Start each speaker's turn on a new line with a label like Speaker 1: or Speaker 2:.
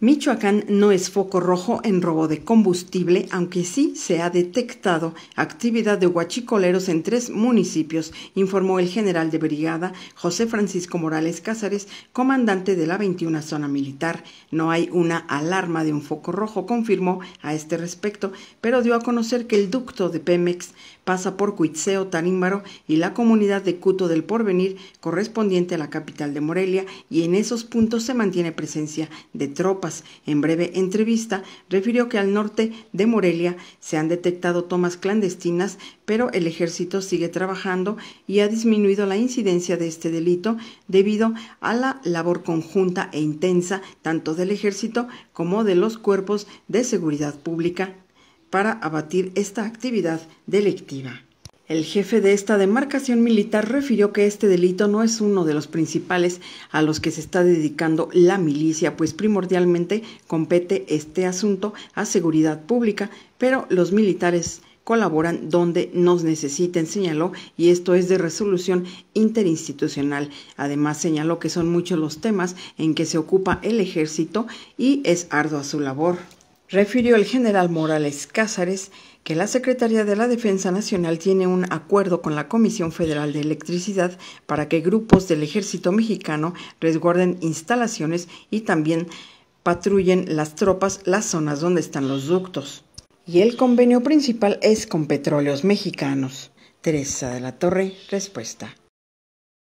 Speaker 1: Michoacán no es foco rojo en robo de combustible, aunque sí se ha detectado actividad de huachicoleros en tres municipios, informó el general de brigada José Francisco Morales Cázares, comandante de la 21 zona militar. No hay una alarma de un foco rojo, confirmó a este respecto, pero dio a conocer que el ducto de Pemex pasa por Cuitzeo, Tarímbaro y la comunidad de Cuto del Porvenir, correspondiente a la capital de Morelia, y en esos puntos se mantiene presencia de tropas. En breve entrevista, refirió que al norte de Morelia se han detectado tomas clandestinas, pero el ejército sigue trabajando y ha disminuido la incidencia de este delito debido a la labor conjunta e intensa tanto del ejército como de los cuerpos de seguridad pública para abatir esta actividad delictiva. El jefe de esta demarcación militar refirió que este delito no es uno de los principales a los que se está dedicando la milicia, pues primordialmente compete este asunto a seguridad pública, pero los militares colaboran donde nos necesiten, señaló, y esto es de resolución interinstitucional. Además, señaló que son muchos los temas en que se ocupa el ejército y es ardua su labor refirió el general Morales Cázares que la Secretaría de la Defensa Nacional tiene un acuerdo con la Comisión Federal de Electricidad para que grupos del ejército mexicano resguarden instalaciones y también patrullen las tropas las zonas donde están los ductos. Y el convenio principal es con Petróleos Mexicanos. Teresa de la Torre, respuesta.